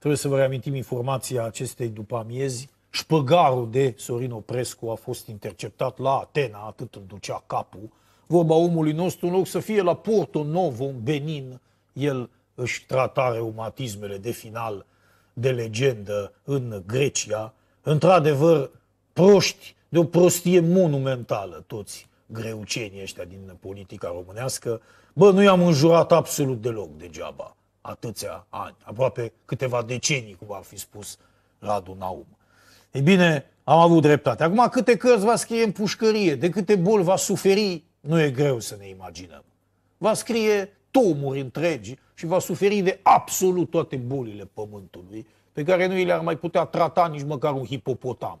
Trebuie să vă reamintim informația acestei după amiezi. Șpăgarul de Sorin Oprescu a fost interceptat la Atena, atât îl ducea capul. Vorba omului nostru, în loc să fie la Porto Novo, în Benin, el își trata reumatismele de final de legendă în Grecia. Într-adevăr, proști de o prostie monumentală toți greucenii ăștia din politica românească. Bă, nu i-am înjurat absolut deloc degeaba atâția ani, aproape câteva decenii, cum ar fi spus Radu Naum. Ei bine, am avut dreptate. Acum, câte cărți va scrie în pușcărie, de câte boli va suferi, nu e greu să ne imaginăm. Va scrie tomuri întregi și va suferi de absolut toate bolile pământului, pe care nu i le-ar mai putea trata nici măcar un hipopotam.